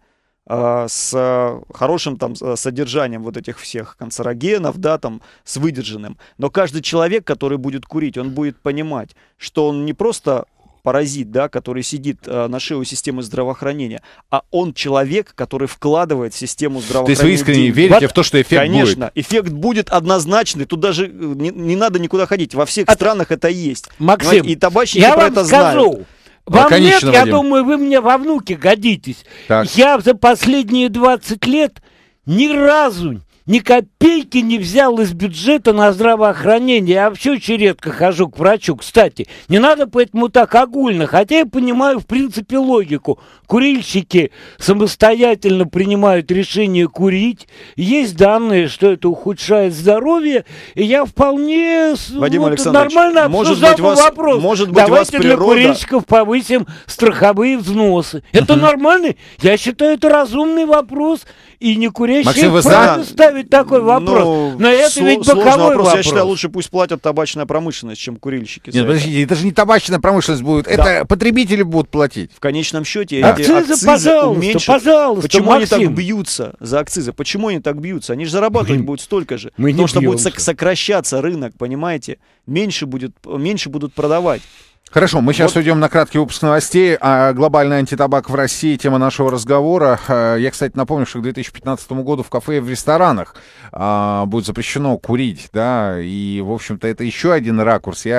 А, с а, хорошим там а, содержанием вот этих всех канцерогенов, да, там, с выдержанным. Но каждый человек, который будет курить, он будет понимать, что он не просто паразит, да, который сидит э, на шее у системы здравоохранения, а он человек, который вкладывает в систему здравоохранения. То есть вы искренне деньги. верите вот, в то, что эффект конечно, будет? Конечно, эффект будет однозначный, тут даже э, не, не надо никуда ходить, во всех От... странах это есть. Максим, и табачники я про вам это скажу. знают. Вам нет, я думаю, вы мне во внуки годитесь. Так. Я за последние 20 лет ни разу ни копейки не взял из бюджета на здравоохранение. Я вообще очень редко хожу к врачу. Кстати, не надо поэтому так огульно, хотя я понимаю в принципе логику. Курильщики самостоятельно принимают решение курить. Есть данные, что это ухудшает здоровье. И я вполне Вадим вот, нормально может быть, вас, вопрос. Может быть, Давайте вас природа... для курильщиков повысим страховые взносы. Это нормальный? Я считаю, это разумный вопрос. И не курящие Максим, вы правильно за ведь такой вопрос. Ну, Но это сл- ведь боковой вопрос. вопрос. Я считаю, лучше пусть платят табачная промышленность, чем курильщики. Нет, подождите, это же не табачная промышленность будет, да. это потребители будут платить. В конечном счете да. эти акцизы, акцизы пожалуйста, уменьшат. пожалуйста, Почему Максим. они так бьются за акцизы? Почему они так бьются? Они же зарабатывать будут столько же. Мы Потому что бьемся. будет сокращаться рынок, понимаете? Меньше, будет, меньше будут продавать. Хорошо, мы сейчас вот. уйдем на краткий выпуск новостей. А глобальный антитабак в России – тема нашего разговора. Э, я, кстати, напомню, что к 2015 году в кафе и в ресторанах а, будет запрещено курить, да, и, в общем-то, это еще один ракурс. Я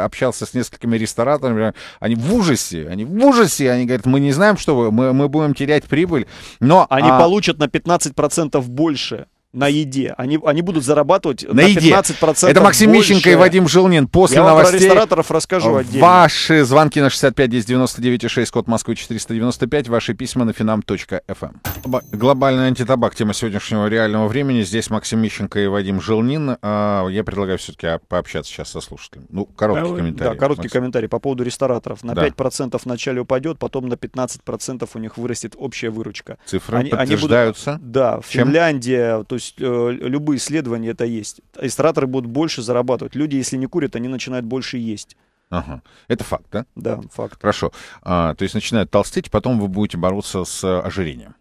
э, общался с несколькими рестораторами, они в ужасе, они в ужасе, они говорят, мы не знаем, что вы, мы, мы будем терять прибыль, но… Они а... получат на 15% больше на еде. Они, они будут зарабатывать на, на 15% еде. Это Максим больше. Мищенко и Вадим Жилнин. После Я новостей... про рестораторов расскажу отдельно. Ваши звонки на 65 10 99 6, код Москвы 495, ваши письма на finam.fm. Эм. Глобальный антитабак. Тема сегодняшнего реального времени. Здесь Максим Мищенко и Вадим Жилнин. А, я предлагаю все-таки а, пообщаться сейчас со слушателем Ну, короткий да, комментарий. Да, короткий Максим. комментарий по поводу рестораторов. На да. 5% вначале упадет, потом на 15% у них вырастет общая выручка. Цифры они, подтверждаются. Они будут, да, в Чем? Финляндии, то есть есть э, любые исследования это есть. Рестораторы будут больше зарабатывать. Люди, если не курят, они начинают больше есть. Ага. Это факт, да? Да, факт. Хорошо. А, то есть начинают толстеть, потом вы будете бороться с э, ожирением.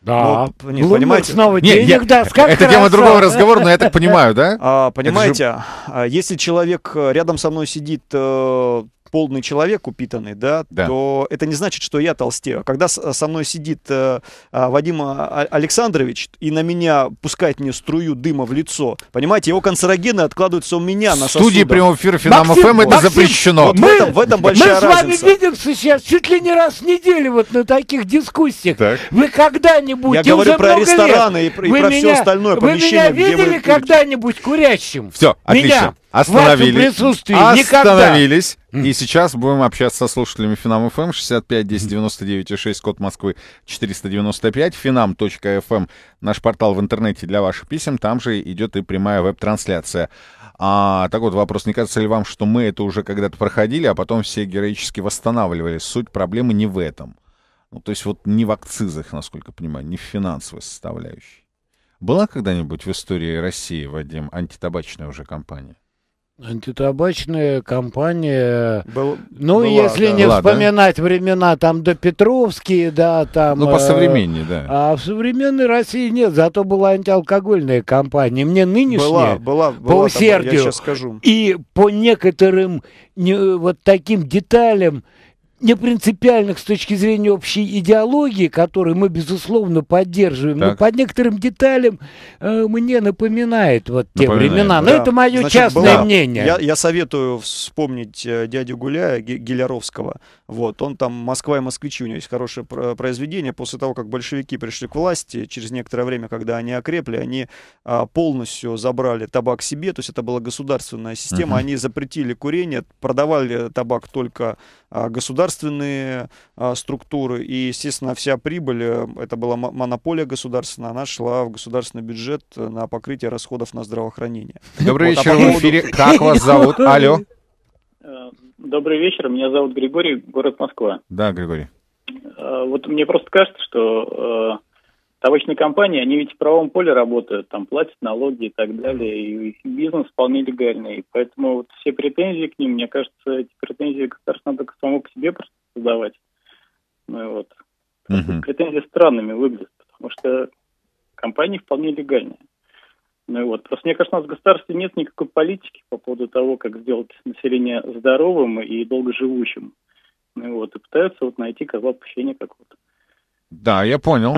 Да. Ну, нет, ну, понимаете? снова денег нет, даст. Как это тема а? другого разговора, но я так понимаю, да? А, понимаете, же... А, если человек э, рядом со мной сидит полный человек упитанный, да, да, то это не значит, что я толстею. А когда э, со мной сидит э, а, Вадим а-, Александрович и на меня пускает мне струю дыма в лицо, понимаете, его канцерогены откладываются у меня на сосудах. В студии прямого эфира Финам ФМ это Максим, запрещено. Вот мы, в, этом, в этом большая Мы разница. с вами видимся сейчас чуть ли не раз в неделю вот на таких дискуссиях. Так. Вы когда-нибудь... Я говорю про рестораны лет, и, и про меня, все остальное помещение, Вы меня видели когда-нибудь курящим? Все, отлично. Меня. Остановились. Остановились. Никогда. И сейчас будем общаться со слушателями Финам ФМ 65 10 99 6, код Москвы 495, finam.fm, эм, наш портал в интернете для ваших писем, там же идет и прямая веб-трансляция. А, так вот, вопрос, не кажется ли вам, что мы это уже когда-то проходили, а потом все героически восстанавливались? Суть проблемы не в этом. Ну, то есть вот не в акцизах, насколько понимаю, не в финансовой составляющей. Была когда-нибудь в истории России, Вадим, антитабачная уже компания? Антитабачная компания. Был, ну, была, если да. не была, вспоминать да? времена там до Петровские, да, там. Ну, по э, современнее, э, да. А в современной России нет, зато была антиалкогольная компания. Мне нынешняя была, была, была, по усердию. Такая, я скажу. И по некоторым не, вот таким деталям непринципиальных с точки зрения общей идеологии, которую мы, безусловно, поддерживаем, так. но по некоторым деталям э, мне напоминает вот те напоминает. времена. Да. Но ну, это мое Значит, частное была... мнение. Я, я советую вспомнить э, дядю Гуляя Геляровского. Вот, он там «Москва и москвичи», у него есть хорошее произведение. После того, как большевики пришли к власти, через некоторое время, когда они окрепли, они э, полностью забрали табак себе, то есть это была государственная система, uh-huh. они запретили курение, продавали табак только э, государству государственные а, структуры, и, естественно, вся прибыль, э, это была монополия государственная, она шла в государственный бюджет э, на покрытие расходов на здравоохранение. Добрый вот, а вечер, а поводу... в эфире. Как вас зовут? Алло. Э, добрый вечер, меня зовут Григорий, город Москва. Да, Григорий. Вот мне просто кажется, что табачные компании, они ведь в правом поле работают, там платят налоги и так далее, и их бизнес вполне легальный. Поэтому вот все претензии к ним, мне кажется, эти претензии государство надо само к себе просто создавать. Ну вот. Угу. Претензии странными выглядят, потому что компании вполне легальные. Ну и вот. Просто мне кажется, у нас в государстве нет никакой политики по поводу того, как сделать население здоровым и долгоживущим. Ну и вот. И пытаются вот найти козла пущения какого-то. Да, я понял.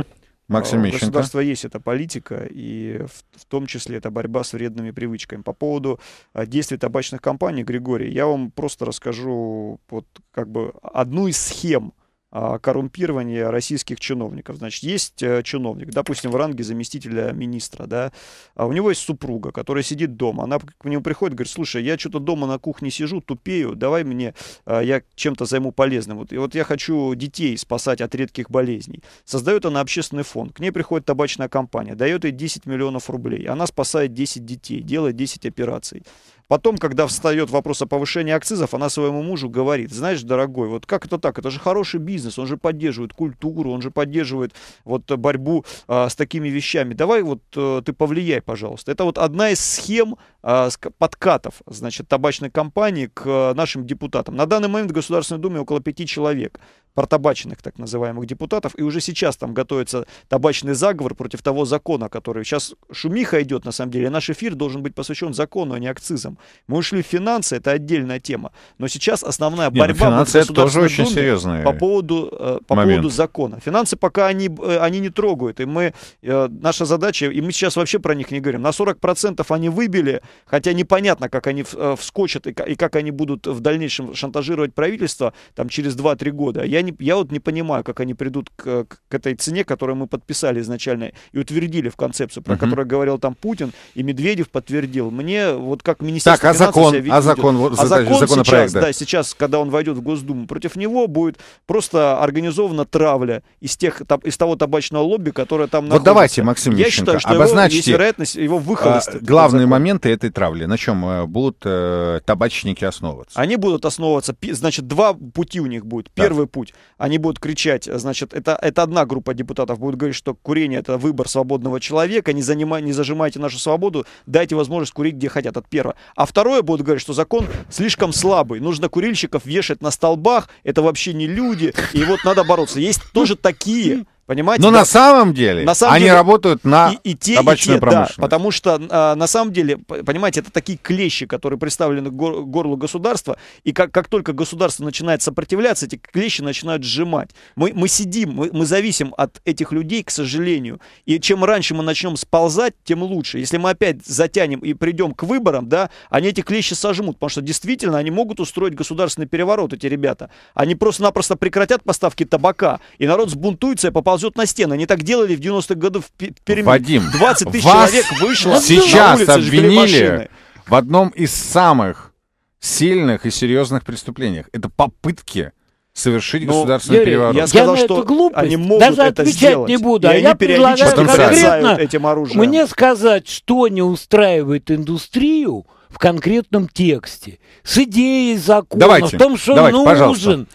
Максим э, У государства есть эта политика, и в, в том числе это борьба с вредными привычками. По поводу э, действий табачных компаний, Григорий, я вам просто расскажу вот, как бы одну из схем, а, коррумпирование российских чиновников. Значит, есть э, чиновник, допустим, в ранге заместителя министра, да, а у него есть супруга, которая сидит дома, она к нему приходит, говорит, слушай, я что-то дома на кухне сижу, тупею, давай мне, а, я чем-то займу полезным. Вот, и вот я хочу детей спасать от редких болезней. Создает она общественный фонд, к ней приходит табачная компания, дает ей 10 миллионов рублей, она спасает 10 детей, делает 10 операций. Потом, когда встает вопрос о повышении акцизов, она своему мужу говорит, знаешь, дорогой, вот как это так? Это же хороший бизнес, он же поддерживает культуру, он же поддерживает вот борьбу а, с такими вещами. Давай вот а, ты повлияй, пожалуйста. Это вот одна из схем а, подкатов, значит, табачной компании к а, нашим депутатам. На данный момент в Государственной Думе около пяти человек, протабаченных так называемых депутатов, и уже сейчас там готовится табачный заговор против того закона, который сейчас шумиха идет на самом деле. Наш эфир должен быть посвящен закону, а не акцизам. Мы ушли в финансы, это отдельная тема, но сейчас основная не, ну борьба финансы это тоже очень серьезная по поводу э, по поводу закона. Финансы пока они э, они не трогают, и мы э, наша задача, и мы сейчас вообще про них не говорим. На 40% они выбили Хотя непонятно, как они э, вскочат и как они будут в дальнейшем шантажировать правительство там, через 2-3 года. Я, не, я вот не понимаю, как они придут к, к этой цене, которую мы подписали изначально и утвердили в концепцию, про uh-huh. которую говорил там Путин, и Медведев подтвердил. Мне вот как министерство так, а закон, а закон, вот, а закон законопроект, сейчас, да. да, сейчас, когда он войдет в Госдуму, против него будет просто организована травля из тех, там, из того табачного лобби, которое там вот находится. Вот давайте, Максим Я считаю, что обозначьте его, есть вероятность его выхода. А, главные моменты этой травли? На чем э, будут э, табачники основываться? Они будут основываться, значит, два пути у них будет. Первый да. путь, они будут кричать, э, значит, это, это одна группа депутатов будет говорить, что курение это выбор свободного человека, не, занимай, не зажимайте нашу свободу, дайте возможность курить где хотят, от первого. А второе будут говорить, что закон слишком слабый, нужно курильщиков вешать на столбах, это вообще не люди, и вот надо бороться. Есть тоже такие, Понимаете? Но да? на самом деле на самом они деле, работают на и, и те, табачную и те, промышленность. Да, потому что а, на самом деле, понимаете, это такие клещи, которые представлены к гор, горлу государства, и как, как только государство начинает сопротивляться, эти клещи начинают сжимать. Мы, мы сидим, мы, мы зависим от этих людей, к сожалению. И чем раньше мы начнем сползать, тем лучше. Если мы опять затянем и придем к выборам, да, они эти клещи сожмут, потому что действительно они могут устроить государственный переворот, эти ребята. Они просто-напросто прекратят поставки табака, и народ сбунтуется и попадет ползет на стены. Они так делали в 90-х годах в Перми. Вадим, 20 тысяч человек вышло сейчас на улицы, обвинили в одном из самых сильных и серьезных преступлениях. Это попытки совершить Но ну, государственный Юрий, переворот. Я сказал, я что эту глупость они могут даже это отвечать сделать. не буду. И а я предлагаю конкретно этим оружием. мне сказать, что не устраивает индустрию в конкретном тексте. С идеей закона, Давайте. в том, что Давайте, нужен. Пожалуйста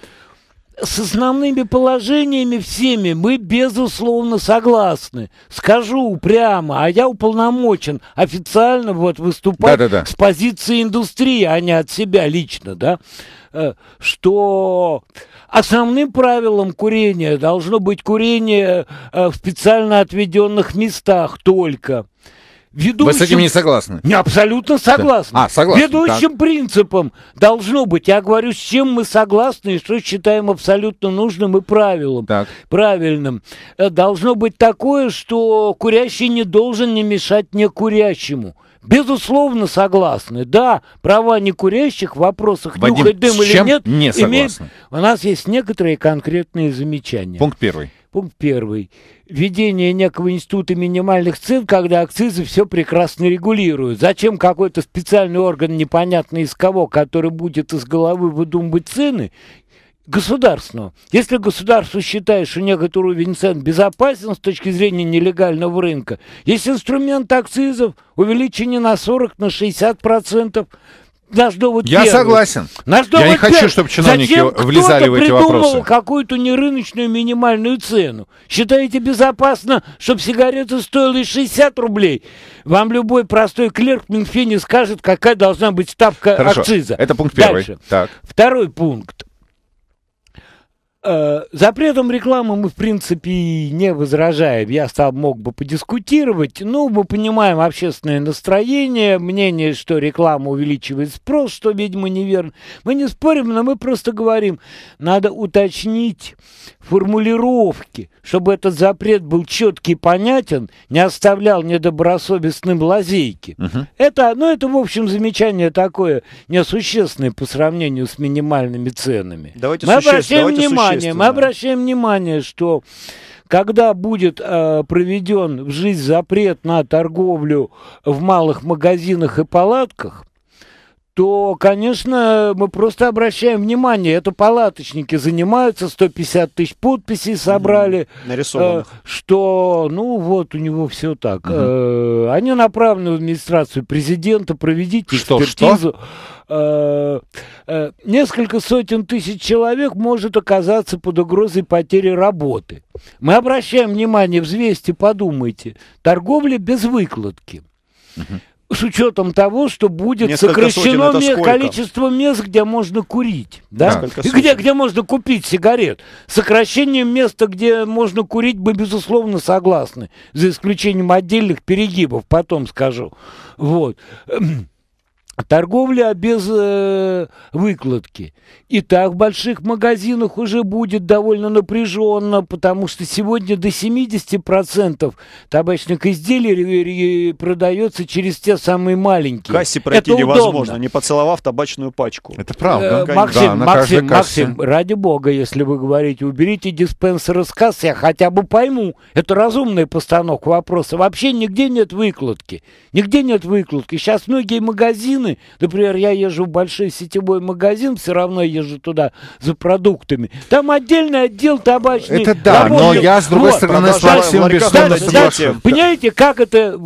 с основными положениями всеми мы, безусловно, согласны. Скажу прямо, а я уполномочен официально вот выступать да, да, да. с позиции индустрии, а не от себя лично, да, э, что основным правилом курения должно быть курение э, в специально отведенных местах только – ведущим... Вы с этим не согласны? Не, абсолютно согласны. Да. А, согласны. Ведущим так. принципом должно быть. Я говорю, с чем мы согласны и что считаем абсолютно нужным и правилом. Так. Правильным. Э, должно быть такое, что курящий не должен не мешать некурящему. Безусловно, согласны. Да, права некурящих в вопросах Вадим, нюхать дым или нет. Не согласны. Имеет... У нас есть некоторые конкретные замечания. Пункт первый. Пункт первый. Введение некого института минимальных цен, когда акцизы все прекрасно регулируют. Зачем какой-то специальный орган, непонятно из кого, который будет из головы выдумывать цены, государственного. Если государство считает, что некоторый уровень цен безопасен с точки зрения нелегального рынка, есть инструмент акцизов, увеличение на 40, на 60 процентов – должно вот Я первым. согласен. Должно Я не хочу, чтобы чиновники Зачем влезали в эти вопросы. Зачем кто-то какую-то нерыночную минимальную цену? Считаете безопасно, чтобы сигарета стоила 60 рублей? Вам любой простой клерк в Минфине скажет, какая должна быть ставка Хорошо. акциза. Это пункт первый. Дальше. Так. Второй пункт. Э, запретом рекламы мы, в принципе, не возражаем. Я сам мог бы подискутировать. Ну, мы понимаем общественное настроение, мнение, что реклама увеличивает спрос, что, видимо, неверно. Мы не спорим, но мы просто говорим, надо уточнить формулировки, чтобы этот запрет был четкий и понятен, не оставлял недобросовестным лазейки. Угу. Это, ну, это, в общем, замечание такое несущественное по сравнению с минимальными ценами. Давайте мы обращаем внимание, мы обращаем внимание, что когда будет э, проведен в жизнь запрет на торговлю в малых магазинах и палатках, то, конечно, мы просто обращаем внимание, это палаточники занимаются, 150 тысяч подписей собрали, нарисованных, э, что, ну вот у него все так. Угу. Э, они направлены в администрацию президента, проведите что, экспертизу. Что? Э, э, несколько сотен тысяч человек может оказаться под угрозой потери работы. Мы обращаем внимание, взвесьте, подумайте, торговля без выкладки. Угу с учетом того, что будет Несколько сокращено сотен, мест, количество мест, где можно курить, да, да. и где, где можно купить сигарет. Сокращение места, где можно курить, мы безусловно согласны, за исключением отдельных перегибов, потом скажу. Вот. Эм, Торговля без э, выкладки. И так в больших магазинах уже будет довольно напряженно, потому что сегодня до 70% табачных изделий продается через те самые маленькие. Кассе пройти Это невозможно, удобно. не поцеловав табачную пачку. Это правда. Э, Максим, да, Максим, Максим, ради бога, если вы говорите, уберите диспенсеры с кассы, я хотя бы пойму. Это разумная постановка вопроса. Вообще нигде нет выкладки. Нигде нет выкладки. Сейчас многие магазины магазины. Например, я езжу в большой сетевой магазин, все равно езжу туда за продуктами. Там отдельный отдел табачный. Это да, работник. но я, с другой вот. стороны, с Максимом безусловно согласен. Понимаете, как это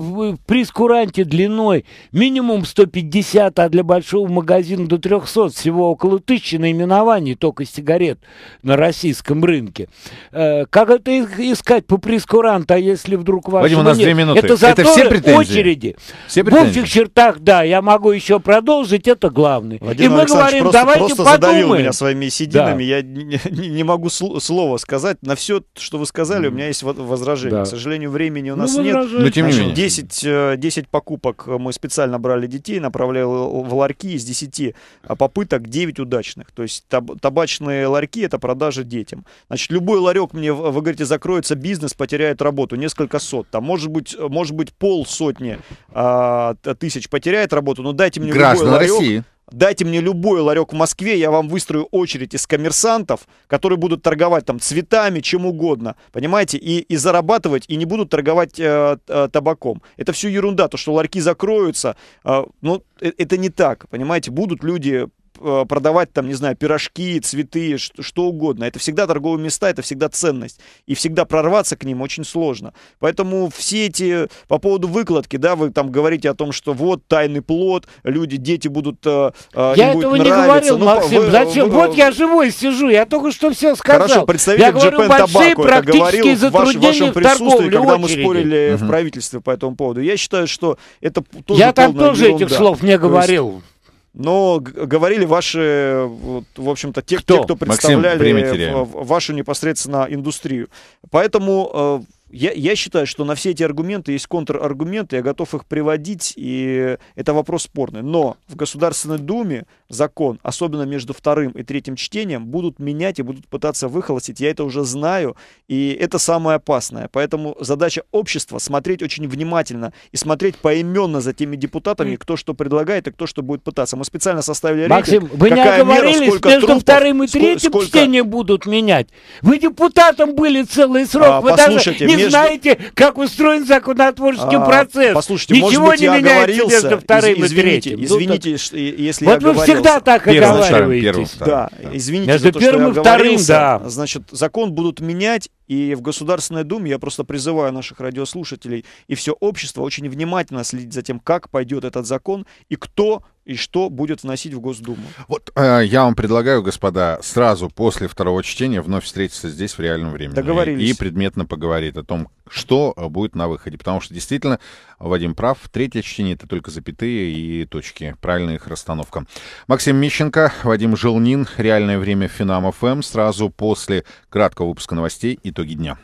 при скуранте длиной минимум 150, а для большого магазина до 300, всего около тысячи наименований только сигарет на российском рынке. Э, как это искать по прескуранту, а если вдруг вашего Вадим, у нас нет? две минуты. Это, это все претензии? очереди. Все претензии. В общих чертах, да, я могу еще все продолжить, это главное. Владимир и мы говорим, просто, давайте просто подумаем. Задавил меня своими сединами, да. я не, не могу слова сказать. На все, что вы сказали, mm. у меня есть возражение. Да. К сожалению, времени у ну, нас ну, нет. Но тем не менее. 10, 10 э, покупок мы специально брали детей, направляли в ларьки из 10 а попыток 9 удачных. То есть таб табачные ларьки это продажа детям. Значит, любой ларек мне, вы говорите, закроется бизнес, потеряет работу, несколько сот. Там может быть, может быть пол сотни а, тысяч потеряет работу, но дайте мне Граждан любой ларек, Дайте мне любой ларек в Москве, я вам выстрою очередь из коммерсантов, которые будут торговать там цветами, чем угодно, понимаете, и, и зарабатывать, и не будут торговать э, э, табаком. Это все ерунда, то, что ларьки закроются, э, ну, э, это не так, понимаете, будут люди Э, продавать там, не знаю, пирожки, цветы, что угодно. Это всегда торговые места, это всегда ценность. И всегда прорваться к ним очень сложно. Поэтому все эти, по поводу выкладки, да, вы там говорите о том, что вот тайный плод, люди, дети будут э, э Я этого не говорил, ну, Максим, вы, зачем? Вы, вот э, я живой сижу, я только что все сказал. Хорошо, представитель я говорю, Japan Tobacco это говорил в, ваш, в вашем присутствии, когда мы спорили угу. в правительстве по этому поводу. Я считаю, что это тоже Я там тоже этих слов не говорил но говорили ваши, в общем-то, те, кто? те, кто представляли Максим, вашу непосредственно индустрию. Поэтому э, я, я считаю, что на все эти аргументы есть контраргументы, я готов их приводить, и это вопрос спорный. Но в Государственной Думе закон, особенно между вторым и третьим чтением, будут менять и будут пытаться выхолостить. Я это уже знаю, и это самое опасное. Поэтому задача общества смотреть очень внимательно и смотреть поименно за теми депутатами, кто что предлагает и кто что будет пытаться. Мы специально составили рейтинг. Максим, вы не оговорились, мера, между трупов, вторым и третьим сколько... чтением будут менять. Вы депутатом были целый срок, а, вы даже не вы знаете, как устроен законотворческий а, процесс. Послушайте, Ничего не меняется между вторым и третьим. Ну, извините, если я Вот вы всегда так оговариваетесь. Да, извините за то, что я оговорился. Значит, закон будут менять и в Государственной Думе я просто призываю наших радиослушателей и все общество очень внимательно следить за тем, как пойдет этот закон и кто и что будет вносить в Госдуму. Вот э, я вам предлагаю, господа, сразу после второго чтения вновь встретиться здесь в реальном времени. Договорились. И, и предметно поговорить о том, что э, будет на выходе. Потому что действительно, Вадим прав, третье чтение — это только запятые и точки. Правильная их расстановка. Максим Мищенко, Вадим Желнин. Реальное время Финам ФМ. Эм сразу после краткого выпуска новостей «Итоги дня».